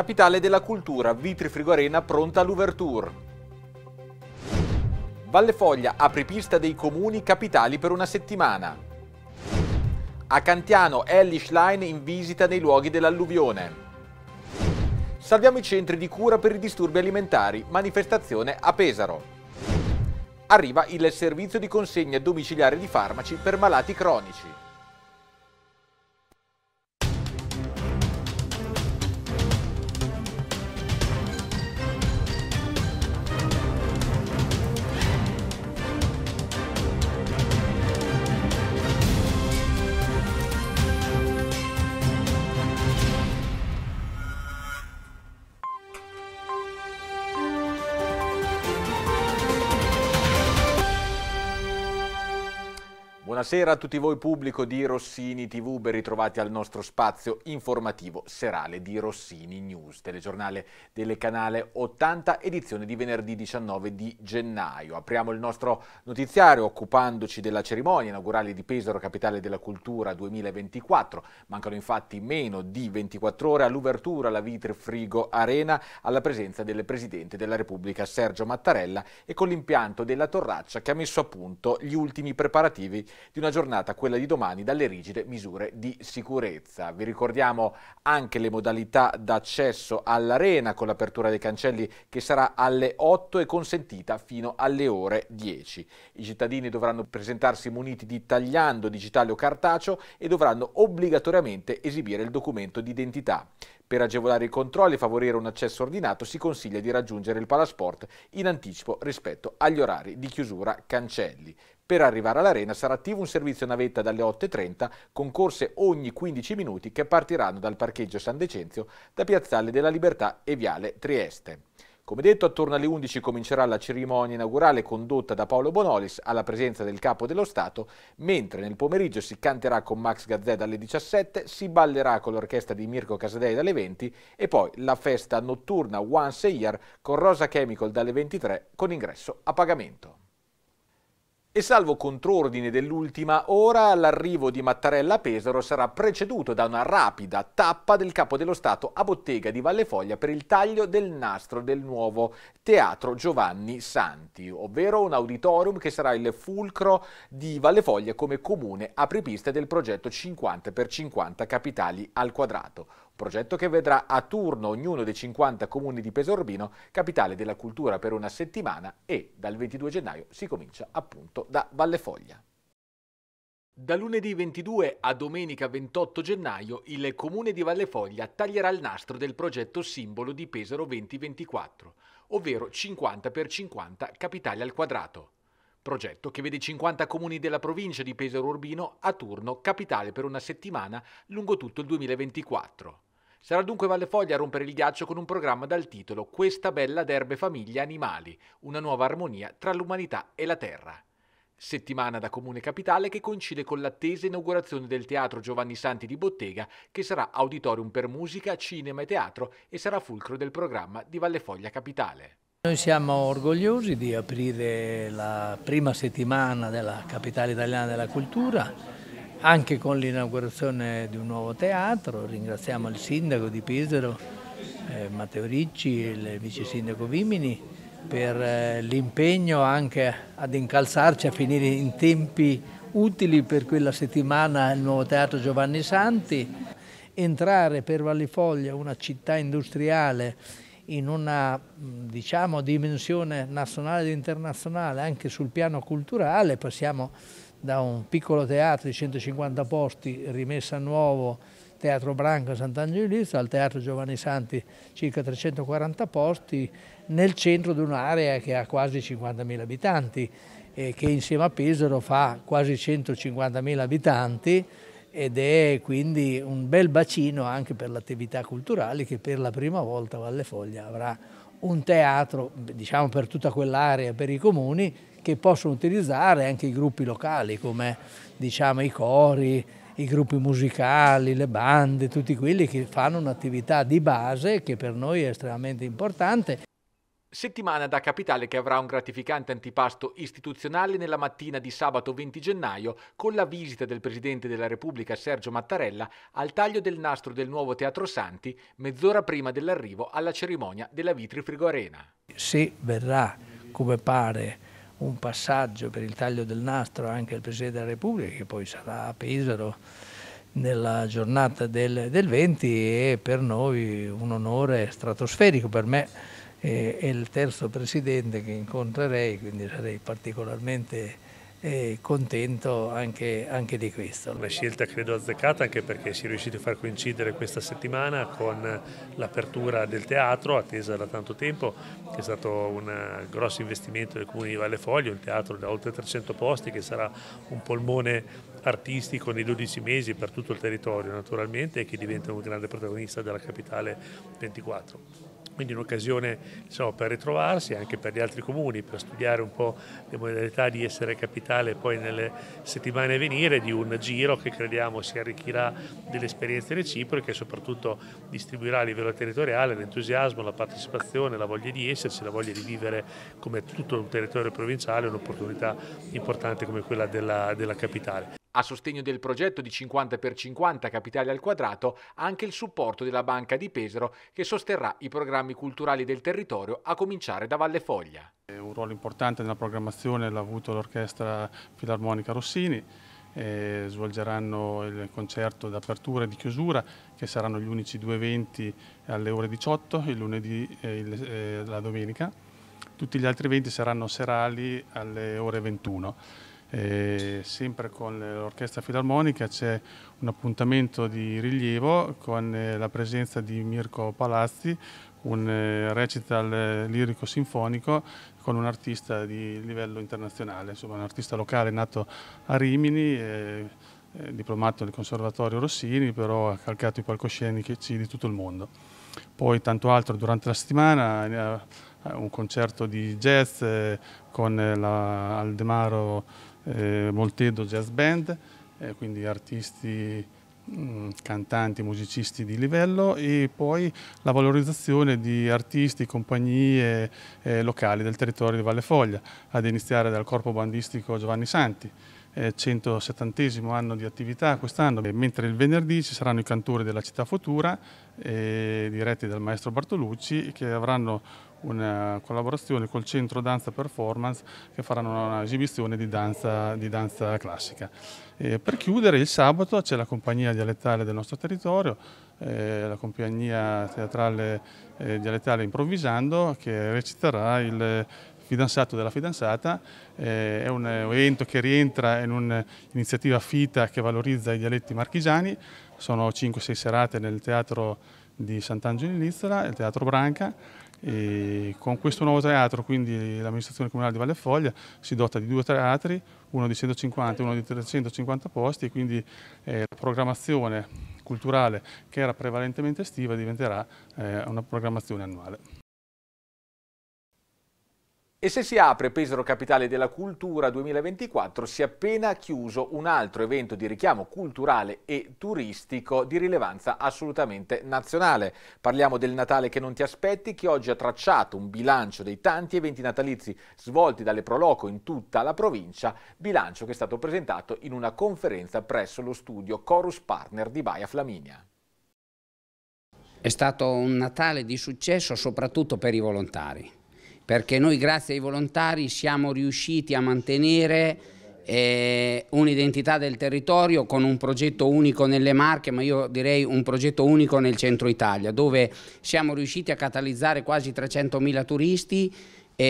capitale della cultura Vitri Frigorena pronta all'ouverture. Valle Foglia apripista dei comuni capitali per una settimana. A Cantiano Ellie Schlein in visita nei luoghi dell'alluvione. Salviamo i centri di cura per i disturbi alimentari, manifestazione a Pesaro. Arriva il servizio di consegna domiciliare di farmaci per malati cronici. Buonasera a tutti voi pubblico di Rossini TV, ben ritrovati al nostro spazio informativo serale di Rossini News, telegiornale del canale 80, edizione di venerdì 19 di gennaio. Apriamo il nostro notiziario occupandoci della cerimonia inaugurale di Pesaro, capitale della cultura 2024. Mancano infatti meno di 24 ore all'ouvertura alla Vitre Frigo Arena alla presenza del Presidente della Repubblica Sergio Mattarella e con l'impianto della Torraccia che ha messo a punto gli ultimi preparativi di una giornata, quella di domani, dalle rigide misure di sicurezza. Vi ricordiamo anche le modalità d'accesso all'arena con l'apertura dei cancelli che sarà alle 8 e consentita fino alle ore 10. I cittadini dovranno presentarsi muniti di tagliando digitale o cartaceo e dovranno obbligatoriamente esibire il documento d'identità. Per agevolare i controlli e favorire un accesso ordinato si consiglia di raggiungere il Palasport in anticipo rispetto agli orari di chiusura cancelli. Per arrivare all'arena sarà attivo un servizio navetta dalle 8.30 con corse ogni 15 minuti che partiranno dal parcheggio San Decenzio da Piazzale della Libertà e Viale Trieste. Come detto, attorno alle 11 comincerà la cerimonia inaugurale condotta da Paolo Bonolis alla presenza del Capo dello Stato, mentre nel pomeriggio si canterà con Max Gazzè dalle 17, si ballerà con l'orchestra di Mirko Casadei dalle 20 e poi la festa notturna Once a Year con Rosa Chemical dalle 23 con ingresso a pagamento. E salvo controordine dell'ultima ora, l'arrivo di Mattarella a Pesaro sarà preceduto da una rapida tappa del capo dello Stato a Bottega di Vallefoglia per il taglio del nastro del nuovo Teatro Giovanni Santi, ovvero un auditorium che sarà il fulcro di Vallefoglia come comune apripista del progetto 50 per 50 Capitali al Quadrato, progetto che vedrà a turno ognuno dei 50 comuni di Pesorbino capitale della cultura per una settimana e dal 22 gennaio si comincia appunto da Vallefoglia. Da lunedì 22 a domenica 28 gennaio il comune di Vallefoglia taglierà il nastro del progetto simbolo di Pesaro 2024 ovvero 50 per 50 capitali al quadrato. Progetto che vede 50 comuni della provincia di Pesaro Urbino a turno capitale per una settimana lungo tutto il 2024. Sarà dunque Valle Foglia a rompere il ghiaccio con un programma dal titolo Questa bella d'erbe famiglia animali, una nuova armonia tra l'umanità e la terra. Settimana da Comune Capitale che coincide con l'attesa inaugurazione del Teatro Giovanni Santi di Bottega, che sarà auditorium per musica, cinema e teatro e sarà fulcro del programma di Valle Foglia Capitale. Noi siamo orgogliosi di aprire la prima settimana della Capitale Italiana della Cultura, anche con l'inaugurazione di un nuovo teatro. Ringraziamo il sindaco di Pesaro, eh, Matteo Ricci e il vice sindaco Vimini per eh, l'impegno anche ad incalzarci a finire in tempi utili per quella settimana il nuovo teatro Giovanni Santi. Entrare per Vallifoglia, una città industriale, in una diciamo, dimensione nazionale ed internazionale anche sul piano culturale, passiamo da un piccolo teatro di 150 posti rimessa a nuovo Teatro Branco a Sant'Angelista al Teatro Giovanni Santi circa 340 posti nel centro di un'area che ha quasi 50.000 abitanti e che insieme a Pesaro fa quasi 150.000 abitanti ed è quindi un bel bacino anche per l'attività culturale che per la prima volta Valle Foglia avrà un teatro diciamo per tutta quell'area, per i comuni che possono utilizzare anche i gruppi locali come diciamo, i cori, i gruppi musicali, le bande, tutti quelli che fanno un'attività di base che per noi è estremamente importante. Settimana da capitale che avrà un gratificante antipasto istituzionale nella mattina di sabato 20 gennaio con la visita del Presidente della Repubblica Sergio Mattarella al taglio del nastro del nuovo Teatro Santi mezz'ora prima dell'arrivo alla cerimonia della Vitri Frigo Arena. Se verrà, come pare, un passaggio per il taglio del nastro anche al Presidente della Repubblica, che poi sarà a Pesaro nella giornata del, del 20, è per noi un onore stratosferico, per me eh, è il terzo presidente che incontrerei, quindi sarei particolarmente eh, contento anche, anche, di questo. Una scelta credo azzeccata anche perché si è riusciti a far coincidere questa settimana con l'apertura del teatro attesa da tanto tempo che è stato un grosso investimento del Comune di Vallefoglio, un teatro da oltre 300 posti che sarà un polmone artistico nei 12 mesi per tutto il territorio naturalmente e che diventa un grande protagonista della capitale 24 quindi un'occasione diciamo, per ritrovarsi anche per gli altri comuni, per studiare un po' le modalità di essere capitale poi nelle settimane a venire di un giro che crediamo si arricchirà delle esperienze reciproche e soprattutto distribuirà a livello territoriale l'entusiasmo, la partecipazione, la voglia di esserci, la voglia di vivere come tutto un territorio provinciale un'opportunità importante come quella della, della capitale. A sostegno del progetto di 50 per 50 capitale al quadrato, anche il supporto della Banca di Pesaro che sosterrà i programmi culturali del territorio a cominciare da Valle Foglia. Un ruolo importante nella programmazione l'ha avuto l'Orchestra Filarmonica Rossini, eh, svolgeranno il concerto d'apertura e di chiusura che saranno gli unici due eventi alle ore 18, il lunedì e la domenica. Tutti gli altri eventi saranno serali alle ore 21. E sempre con l'Orchestra Filarmonica c'è un appuntamento di rilievo con eh, la presenza di Mirko Palazzi, un eh, recital eh, lirico sinfonico con un artista di livello internazionale, insomma un artista locale nato a Rimini. Eh, diplomato del Conservatorio Rossini, però ha calcato i palcoscenici di tutto il mondo. Poi tanto altro durante la settimana, un concerto di jazz con la Aldemaro eh, Moltedo Jazz Band, eh, quindi artisti mh, mm, cantanti, musicisti di livello e poi la valorizzazione di artisti, compagnie eh, locali del territorio di Valle Foglia, ad iniziare dal corpo bandistico Giovanni Santi, 170 eh, anno di attività quest'anno, mentre il venerdì ci saranno i cantori della città futura eh, diretti dal maestro Bartolucci che avranno una collaborazione col centro danza performance che faranno un'esibizione di danza, di danza classica. E per chiudere il sabato c'è la compagnia dialettale del nostro territorio, eh, la compagnia teatrale eh, dialettale Improvvisando che reciterà il fidanzato della fidanzata, eh, è un evento che rientra in un'iniziativa FITA che valorizza i dialetti marchigiani, sono 5-6 serate nel teatro di Sant'Angelo in Lizzola, il teatro Branca, e con questo nuovo teatro, quindi l'amministrazione comunale di Valle Foglia si dota di due teatri, uno di 150 e uno di 350 posti, e quindi eh, la programmazione culturale che era prevalentemente estiva diventerà eh, una programmazione annuale. E se si apre Pesaro Capitale della Cultura 2024 si è appena chiuso un altro evento di richiamo culturale e turistico di rilevanza assolutamente nazionale. Parliamo del Natale che non ti aspetti che oggi ha tracciato un bilancio dei tanti eventi natalizi svolti dalle Proloco in tutta la provincia, bilancio che è stato presentato in una conferenza presso lo studio Corus Partner di Baia Flaminia. È stato un Natale di successo soprattutto per i volontari perché noi grazie ai volontari siamo riusciti a mantenere eh, un'identità del territorio con un progetto unico nelle Marche, ma io direi un progetto unico nel centro Italia, dove siamo riusciti a catalizzare quasi 300.000 turisti e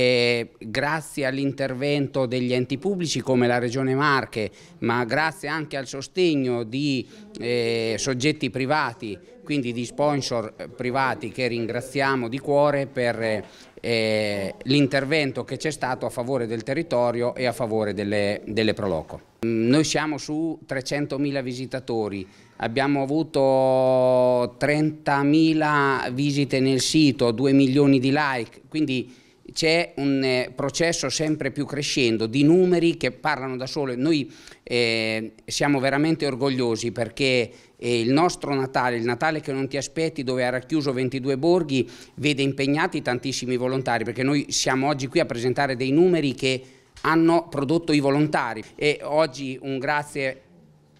eh, grazie all'intervento degli enti pubblici come la Regione Marche, ma grazie anche al sostegno di eh, soggetti privati, quindi di sponsor privati che ringraziamo di cuore per eh, eh, l'intervento che c'è stato a favore del territorio e a favore delle, delle Proloco. Mm, noi siamo su 300.000 visitatori, abbiamo avuto 30.000 visite nel sito, 2 milioni di like, quindi c'è un eh, processo sempre più crescendo di numeri che parlano da sole. Noi eh, siamo veramente orgogliosi perché eh, il nostro Natale, il Natale che non ti aspetti, dove ha racchiuso 22 borghi, vede impegnati tantissimi volontari, perché noi siamo oggi qui a presentare dei numeri che hanno prodotto i volontari. E oggi un grazie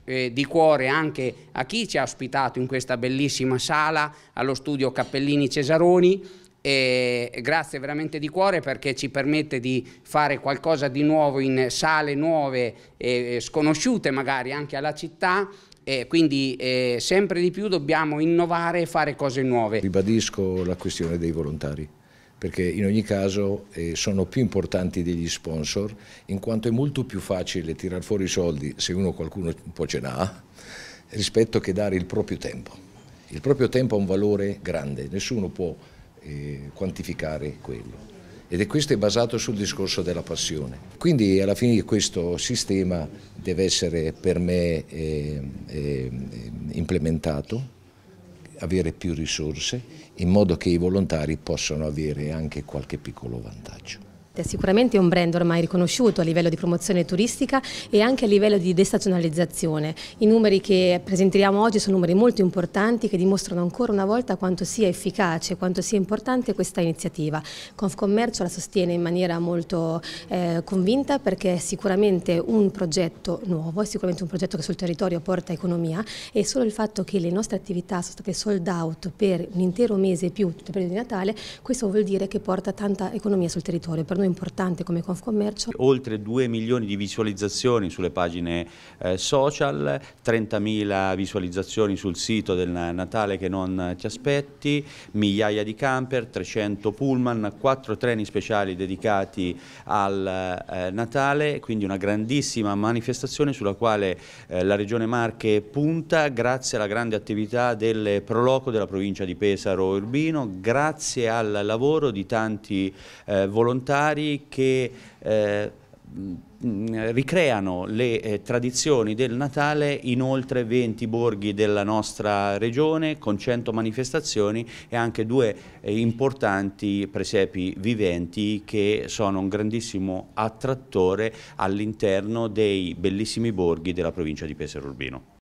eh, di cuore anche a chi ci ha ospitato in questa bellissima sala, allo studio Cappellini Cesaroni, e grazie veramente di cuore perché ci permette di fare qualcosa di nuovo in sale nuove e sconosciute magari anche alla città e quindi eh, sempre di più dobbiamo innovare e fare cose nuove. Ribadisco la questione dei volontari perché in ogni caso eh, sono più importanti degli sponsor in quanto è molto più facile tirar fuori i soldi se uno qualcuno un po' ce n'ha rispetto che dare il proprio tempo. Il proprio tempo ha un valore grande, nessuno può eh, quantificare quello. Ed è questo è basato sul discorso della passione. Quindi alla fine questo sistema deve essere per me eh, eh, implementato, avere più risorse, in modo che i volontari possano avere anche qualche piccolo vantaggio. È sicuramente un brand ormai riconosciuto a livello di promozione turistica e anche a livello di destazionalizzazione. I numeri che presentiamo oggi sono numeri molto importanti che dimostrano ancora una volta quanto sia efficace, quanto sia importante questa iniziativa. Confcommercio la sostiene in maniera molto eh, convinta perché è sicuramente un progetto nuovo, è sicuramente un progetto che sul territorio porta economia e solo il fatto che le nostre attività sono state sold out per un intero mese e più tutto il periodo di Natale, questo vuol dire che porta tanta economia sul territorio. Per noi importante come Confcommercio. Oltre 2 milioni di visualizzazioni sulle pagine eh, social, 30.000 visualizzazioni sul sito del Natale che non ti aspetti, migliaia di camper, 300 pullman, 4 treni speciali dedicati al eh, Natale, quindi una grandissima manifestazione sulla quale eh, la Regione Marche punta grazie alla grande attività del Proloco della provincia di Pesaro Urbino, grazie al lavoro di tanti eh, volontari alimentari che eh, ricreano le eh, tradizioni del Natale in oltre 20 borghi della nostra regione con 100 manifestazioni e anche due eh, importanti presepi viventi che sono un grandissimo attrattore all'interno dei bellissimi borghi della provincia di Pesaro Urbino.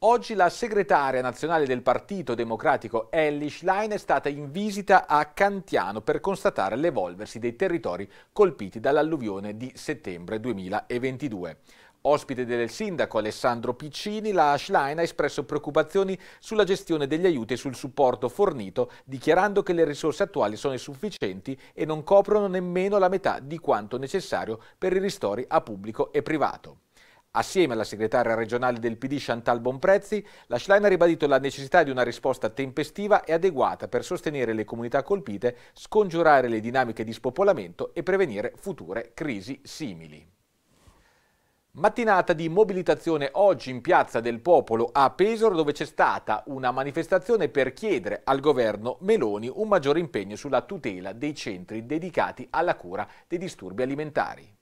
Oggi la segretaria nazionale del Partito Democratico Ellie Schlein è stata in visita a Cantiano per constatare l'evolversi dei territori colpiti dall'alluvione di settembre 2022. Ospite del sindaco Alessandro Piccini, la Schlein ha espresso preoccupazioni sulla gestione degli aiuti e sul supporto fornito, dichiarando che le risorse attuali sono insufficienti e non coprono nemmeno la metà di quanto necessario per i ristori a pubblico e privato. Assieme alla segretaria regionale del PD Chantal Bonprezzi, la Schlein ha ribadito la necessità di una risposta tempestiva e adeguata per sostenere le comunità colpite, scongiurare le dinamiche di spopolamento e prevenire future crisi simili. Mattinata di mobilitazione oggi in Piazza del Popolo a Pesaro dove c'è stata una manifestazione per chiedere al governo Meloni un maggiore impegno sulla tutela dei centri dedicati alla cura dei disturbi alimentari.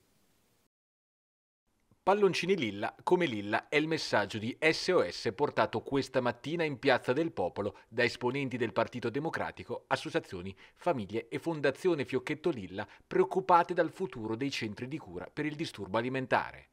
Palloncini Lilla come Lilla è il messaggio di SOS portato questa mattina in Piazza del Popolo da esponenti del Partito Democratico, associazioni, famiglie e Fondazione Fiocchetto Lilla preoccupate dal futuro dei centri di cura per il disturbo alimentare.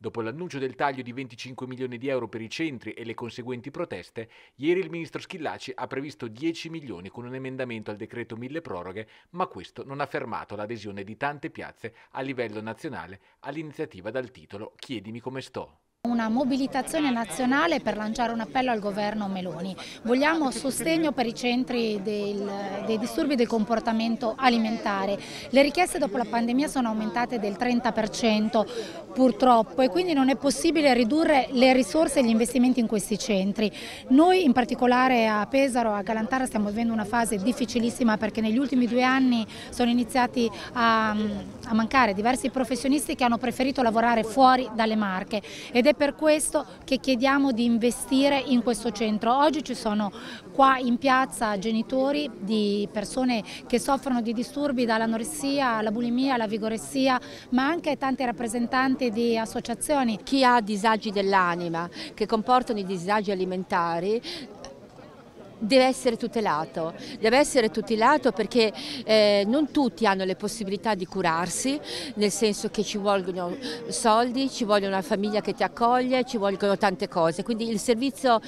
Dopo l'annuncio del taglio di 25 milioni di euro per i centri e le conseguenti proteste, ieri il ministro Schillaci ha previsto 10 milioni con un emendamento al decreto mille proroghe, ma questo non ha fermato l'adesione di tante piazze a livello nazionale all'iniziativa dal titolo Chiedimi come sto una mobilitazione nazionale per lanciare un appello al governo Meloni. Vogliamo sostegno per i centri del, dei disturbi del comportamento alimentare. Le richieste dopo la pandemia sono aumentate del 30%, purtroppo e quindi non è possibile ridurre le risorse e gli investimenti in questi centri. Noi in particolare a Pesaro, a Galantara stiamo vivendo una fase difficilissima perché negli ultimi due anni sono iniziati a, a mancare diversi professionisti che hanno preferito lavorare fuori dalle marche ed è per questo che chiediamo di investire in questo centro. Oggi ci sono qua in piazza genitori di persone che soffrono di disturbi dall'anoressia alla bulimia, alla vigoressia ma anche tanti rappresentanti serie di associazioni. Chi ha disagi dell'anima che comportano i disagi alimentari deve essere tutelato, deve essere tutelato perché eh, non tutti hanno le possibilità di curarsi, nel senso che ci vogliono soldi, ci vuole una famiglia che ti accoglie, ci vogliono tante cose, quindi il servizio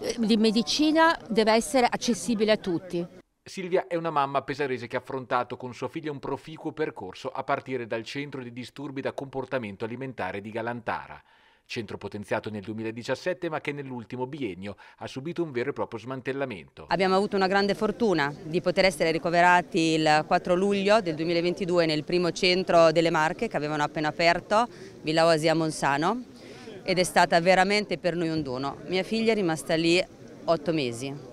eh, di medicina deve essere accessibile a tutti. Silvia è una mamma pesarese che ha affrontato con sua figlia un proficuo percorso a partire dal centro di disturbi da comportamento alimentare di Galantara, centro potenziato nel 2017 ma che nell'ultimo biennio ha subito un vero e proprio smantellamento. Abbiamo avuto una grande fortuna di poter essere ricoverati il 4 luglio del 2022 nel primo centro delle Marche che avevano appena aperto, Villa Oasi a Monsano, ed è stata veramente per noi un dono. Mia figlia è rimasta lì otto mesi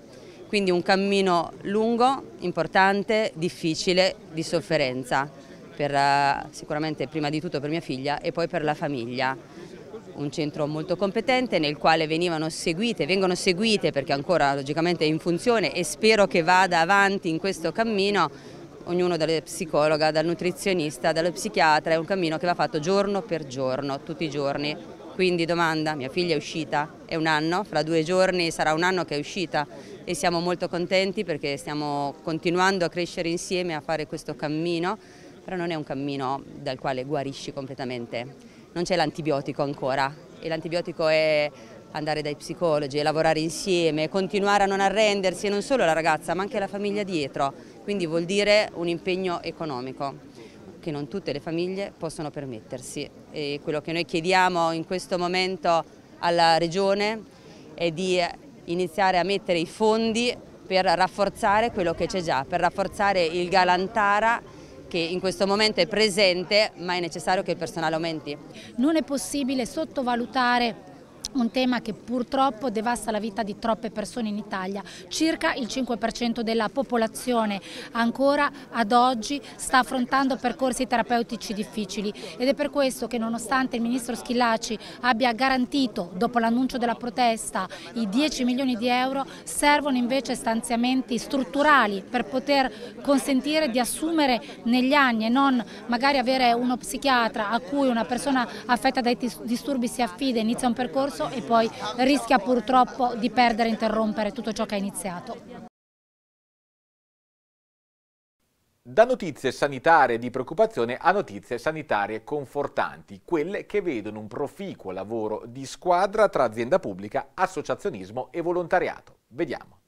quindi un cammino lungo, importante, difficile, di sofferenza, per, eh, sicuramente prima di tutto per mia figlia e poi per la famiglia. Un centro molto competente nel quale venivano seguite, vengono seguite perché ancora logicamente è in funzione e spero che vada avanti in questo cammino ognuno dalla psicologa, dal nutrizionista, dallo psichiatra, è un cammino che va fatto giorno per giorno, tutti i giorni. Quindi domanda, mia figlia è uscita, è un anno, fra due giorni sarà un anno che è uscita e siamo molto contenti perché stiamo continuando a crescere insieme, a fare questo cammino, però non è un cammino dal quale guarisci completamente. Non c'è l'antibiotico ancora e l'antibiotico è andare dai psicologi, lavorare insieme, continuare a non arrendersi e non solo la ragazza ma anche la famiglia dietro, quindi vuol dire un impegno economico che non tutte le famiglie possono permettersi. E quello che noi chiediamo in questo momento alla Regione è di iniziare a mettere i fondi per rafforzare quello che c'è già, per rafforzare il Galantara che in questo momento è presente ma è necessario che il personale aumenti. Non è possibile sottovalutare un tema che purtroppo devasta la vita di troppe persone in Italia. Circa il 5% della popolazione ancora ad oggi sta affrontando percorsi terapeutici difficili ed è per questo che nonostante il ministro Schillaci abbia garantito dopo l'annuncio della protesta i 10 milioni di euro, servono invece stanziamenti strutturali per poter consentire di assumere negli anni e non magari avere uno psichiatra a cui una persona affetta dai disturbi si affida e inizia un percorso percorso e poi rischia purtroppo di perdere e interrompere tutto ciò che ha iniziato. Da notizie sanitarie di preoccupazione a notizie sanitarie confortanti, quelle che vedono un proficuo lavoro di squadra tra azienda pubblica, associazionismo e volontariato. Vediamo.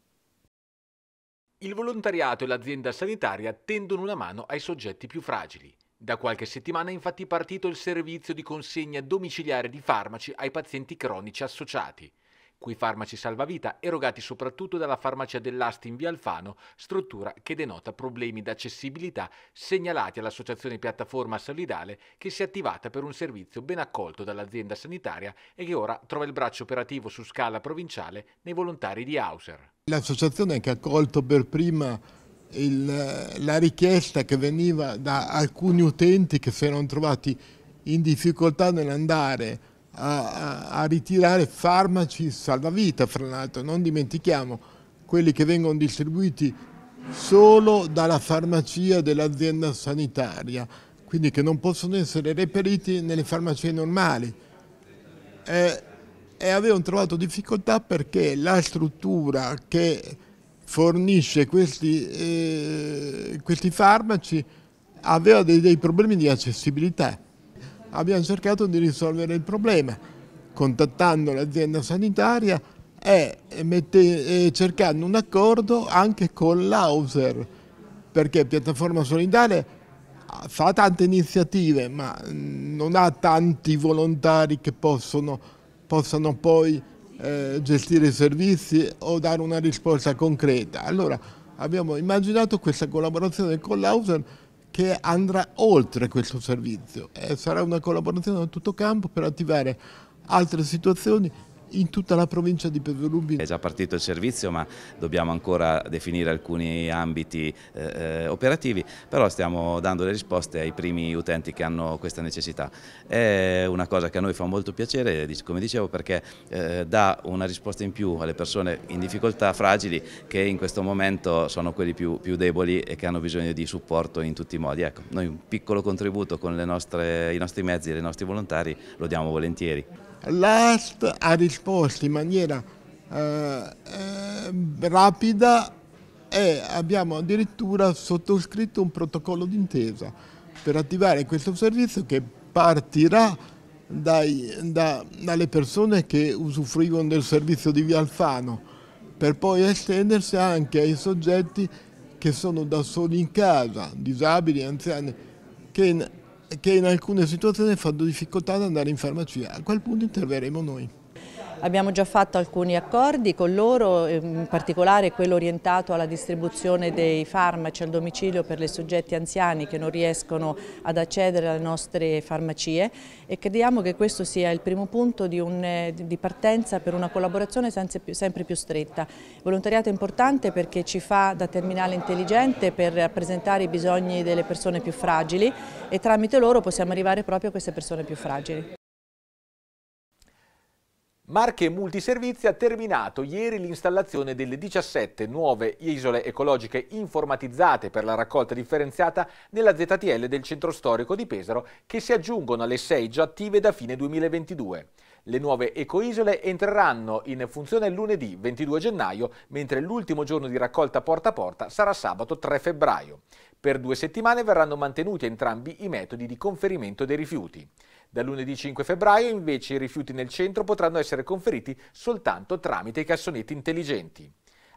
Il volontariato e l'azienda sanitaria tendono una mano ai soggetti più fragili. Da qualche settimana è infatti partito il servizio di consegna domiciliare di farmaci ai pazienti cronici associati. Quei farmaci salvavita erogati soprattutto dalla farmacia dell'Asti in via Alfano, struttura che denota problemi d'accessibilità segnalati all'associazione Piattaforma Solidale che si è attivata per un servizio ben accolto dall'azienda sanitaria e che ora trova il braccio operativo su scala provinciale nei volontari di Hauser. L'associazione che ha accolto per prima il, la richiesta che veniva da alcuni utenti che si erano trovati in difficoltà nell'andare a, a, ritirare farmaci salvavita, fra l'altro, non dimentichiamo quelli che vengono distribuiti solo dalla farmacia dell'azienda sanitaria, quindi che non possono essere reperiti nelle farmacie normali. E, eh, e avevano trovato difficoltà perché la struttura che fornisce questi, eh, questi farmaci aveva dei, dei problemi di accessibilità. Abbiamo cercato di risolvere il problema contattando l'azienda sanitaria e, mette, e, cercando un accordo anche con l'Auser, perché Piattaforma Solidale fa tante iniziative, ma non ha tanti volontari che possono, possano poi eh, gestire i servizi o dare una risposta concreta. Allora abbiamo immaginato questa collaborazione con l'Auser che andrà oltre questo servizio. e eh, sarà una collaborazione a tutto campo per attivare altre situazioni in tutta la provincia di Petrolubbi. È già partito il servizio ma dobbiamo ancora definire alcuni ambiti eh, eh, operativi, però stiamo dando le risposte ai primi utenti che hanno questa necessità. È una cosa che a noi fa molto piacere, come dicevo, perché eh, dà una risposta in più alle persone in difficoltà, fragili, che in questo momento sono quelli più, più deboli e che hanno bisogno di supporto in tutti i modi. Ecco, noi un piccolo contributo con nostre, i nostri mezzi e i nostri volontari lo diamo volentieri l'ASP ha risposto in maniera eh, eh, rapida e abbiamo addirittura sottoscritto un protocollo d'intesa per attivare questo servizio che partirà dai, da, dalle persone che usufruivano del servizio di Via Alfano per poi estendersi anche ai soggetti che sono da soli in casa, disabili, anziani, che che in alcune situazioni fanno difficoltà ad andare in farmacia. A quel punto interverremo noi. Abbiamo già fatto alcuni accordi con loro, in particolare quello orientato alla distribuzione dei farmaci al domicilio per i soggetti anziani che non riescono ad accedere alle nostre farmacie e crediamo che questo sia il primo punto di, un, eh, di partenza per una collaborazione sempre più stretta. Il volontariato è importante perché ci fa da terminale intelligente per rappresentare i bisogni delle persone più fragili e tramite loro possiamo arrivare proprio a queste persone più fragili. Marche Multiservizi ha terminato ieri l'installazione delle 17 nuove isole ecologiche informatizzate per la raccolta differenziata nella ZTL del centro storico di Pesaro che si aggiungono alle 6 già attive da fine 2022. Le nuove ecoisole entreranno in funzione lunedì 22 gennaio, mentre l'ultimo giorno di raccolta porta a porta sarà sabato 3 febbraio. Per due settimane verranno mantenuti entrambi i metodi di conferimento dei rifiuti. Da lunedì 5 febbraio invece i rifiuti nel centro potranno essere conferiti soltanto tramite i cassonetti intelligenti.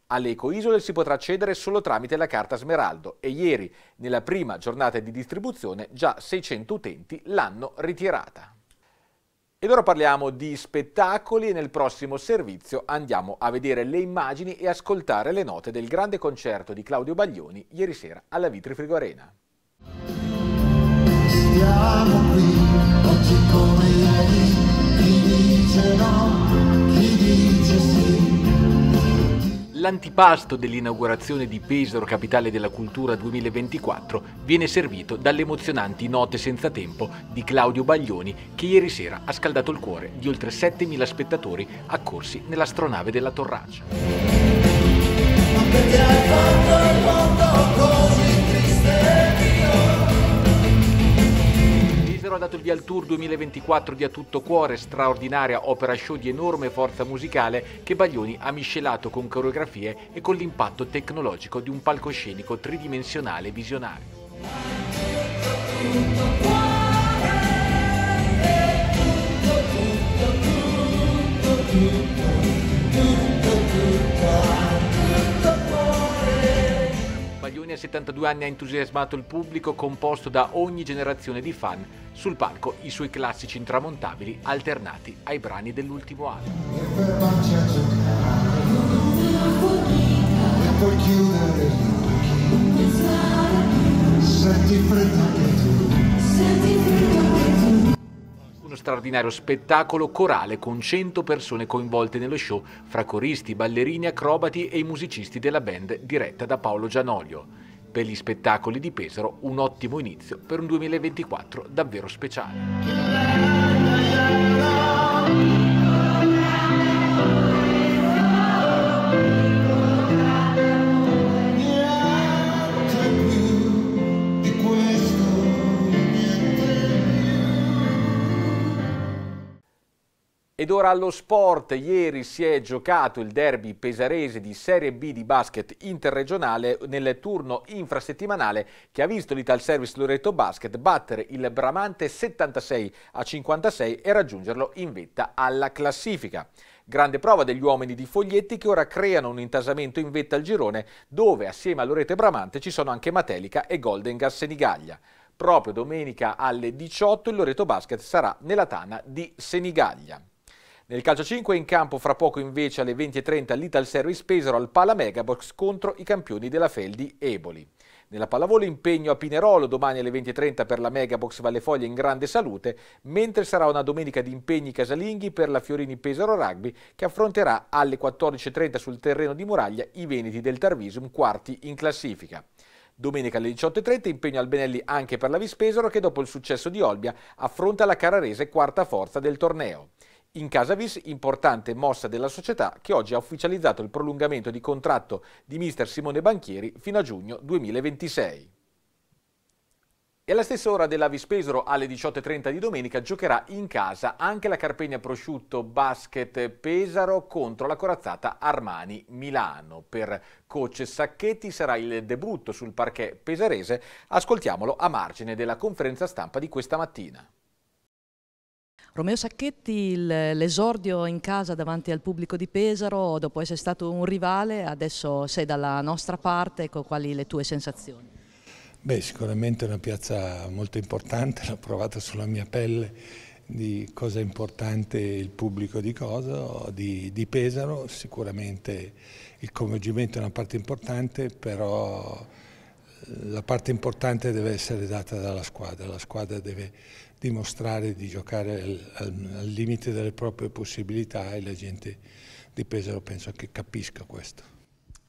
Alle ecoisole si potrà accedere solo tramite la carta smeraldo e ieri, nella prima giornata di distribuzione, già 600 utenti l'hanno ritirata. Ed ora parliamo di spettacoli e nel prossimo servizio andiamo a vedere le immagini e ascoltare le note del grande concerto di Claudio Baglioni ieri sera alla Vitri Frigo Arena. Stiamo qui. L'antipasto dell'inaugurazione di Pesaro, capitale della cultura 2024, viene servito dalle emozionanti note senza tempo di Claudio Baglioni, che ieri sera ha scaldato il cuore di oltre 7.000 spettatori accorsi nell'astronave della Torraccia. di Altour 2024 di A Tutto Cuore, straordinaria opera show di enorme forza musicale che Baglioni ha miscelato con coreografie e con l'impatto tecnologico di un palcoscenico tridimensionale visionario. occasione a 72 anni ha entusiasmato il pubblico composto da ogni generazione di fan, sul palco i suoi classici intramontabili alternati ai brani dell'ultimo anno. E poi chiudere gli occhi, senti freddo che straordinario spettacolo corale con 100 persone coinvolte nello show, fra coristi, ballerini, acrobati e i musicisti della band diretta da Paolo Gianolio. Per gli spettacoli di Pesaro un ottimo inizio per un 2024 davvero speciale. Ed ora allo sport, ieri si è giocato il derby pesarese di Serie B di basket interregionale nel turno infrasettimanale che ha visto l'Ital Service Loreto Basket battere il Bramante 76 a 56 e raggiungerlo in vetta alla classifica. Grande prova degli uomini di Foglietti che ora creano un intasamento in vetta al girone dove assieme a Loreto e Bramante ci sono anche Matelica e Golden Gas Senigallia. Proprio domenica alle 18 il Loreto Basket sarà nella tana di Senigallia. Nel calcio 5 in campo fra poco invece alle 20.30 l'Ital Service Pesaro al Pala Megabox contro i campioni della Feldi Eboli. Nella pallavolo impegno a Pinerolo domani alle 20.30 per la Megabox Vallefoglia in grande salute, mentre sarà una domenica di impegni casalinghi per la Fiorini Pesaro Rugby che affronterà alle 14.30 sul terreno di Muraglia i Veneti del Tarvisum quarti in classifica. Domenica alle 18.30 impegno al Benelli anche per la Vispesaro che dopo il successo di Olbia affronta la Cararese quarta forza del torneo in casa Vis, importante mossa della società che oggi ha ufficializzato il prolungamento di contratto di mister Simone Banchieri fino a giugno 2026. E alla stessa ora della Vispesaro alle 18.30 di domenica giocherà in casa anche la Carpegna Prosciutto Basket Pesaro contro la corazzata Armani Milano. Per coach Sacchetti sarà il debutto sul parquet pesarese, ascoltiamolo a margine della conferenza stampa di questa mattina. Romeo Sacchetti, l'esordio in casa davanti al pubblico di Pesaro, dopo essere stato un rivale, adesso sei dalla nostra parte, con ecco, quali le tue sensazioni? Beh, sicuramente è una piazza molto importante, l'ho provata sulla mia pelle di cosa è importante il pubblico di, cosa, di, di Pesaro, sicuramente il coinvolgimento è una parte importante, però eh, la parte importante deve essere data dalla squadra, la squadra deve dimostrare di giocare al, al limite delle proprie possibilità e la gente di Pesaro penso che capisca questo.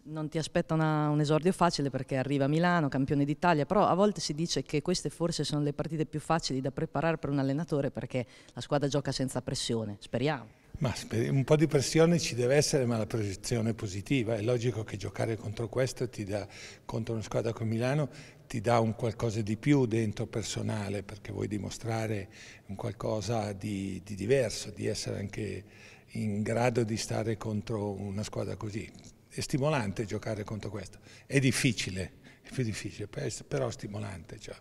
Non ti aspetta una, un esordio facile perché arriva a Milano, campione d'Italia, però a volte si dice che queste forse sono le partite più facili da preparare per un allenatore perché la squadra gioca senza pressione, speriamo. Ma un po' di pressione ci deve essere, ma la pressione è positiva. È logico che giocare contro questo ti dà, contro una squadra come Milano, ti dà un qualcosa di più dentro personale perché vuoi dimostrare un qualcosa di, di diverso, di essere anche in grado di stare contro una squadra così. È stimolante giocare contro questo, è difficile, è più difficile, però stimolante. Cioè,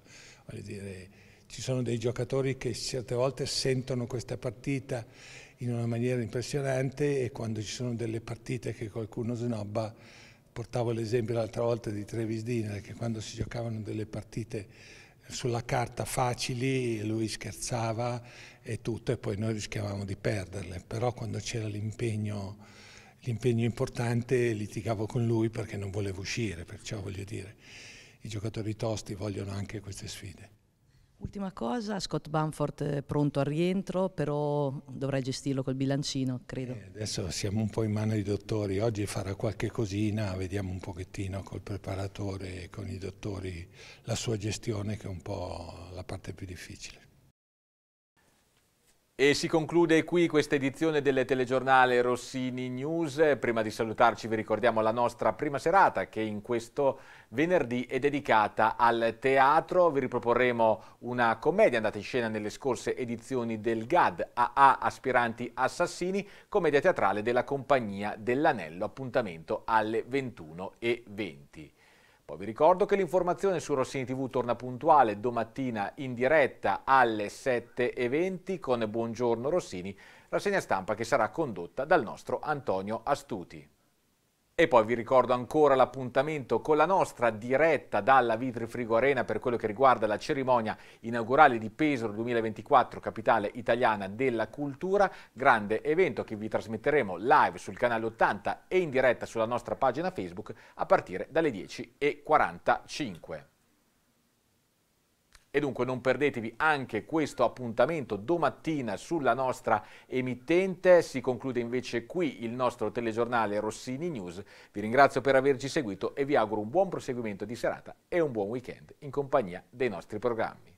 dire, ci sono dei giocatori che certe volte sentono questa partita in una maniera impressionante e quando ci sono delle partite che qualcuno snobba portavo l'esempio l'altra volta di Travis Dinner, che quando si giocavano delle partite sulla carta facili lui scherzava e tutto e poi noi rischiavamo di perderle, però quando c'era l'impegno, l'impegno importante litigavo con lui perché non volevo uscire, perciò voglio dire i giocatori tosti vogliono anche queste sfide. Ultima cosa, Scott Bamford è eh, pronto al rientro, però dovrà gestirlo col bilancino, credo. Eh, adesso siamo un po' in mano ai dottori, oggi farà qualche cosina, vediamo un pochettino col preparatore e con i dottori la sua gestione che è un po' la parte più difficile. E si conclude qui questa edizione del telegiornale Rossini News. Prima di salutarci vi ricordiamo la nostra prima serata che in questo venerdì è dedicata al teatro. Vi riproporremo una commedia andata in scena nelle scorse edizioni del GAD AA Aspiranti Assassini, commedia teatrale della Compagnia dell'Anello, appuntamento alle 21.20. Poi vi ricordo che l'informazione su Rossini TV torna puntuale domattina in diretta alle 7.20 con Buongiorno Rossini, rassegna stampa che sarà condotta dal nostro Antonio Astuti. E poi vi ricordo ancora l'appuntamento con la nostra diretta dalla Vitrifrigo Arena per quello che riguarda la cerimonia inaugurale di Pesaro 2024, capitale italiana della cultura, grande evento che vi trasmetteremo live sul canale 80 e in diretta sulla nostra pagina Facebook a partire dalle 10.45. E dunque non perdetevi anche questo appuntamento domattina sulla nostra emittente. Si conclude invece qui il nostro telegiornale Rossini News. Vi ringrazio per averci seguito e vi auguro un buon proseguimento di serata e un buon weekend in compagnia dei nostri programmi.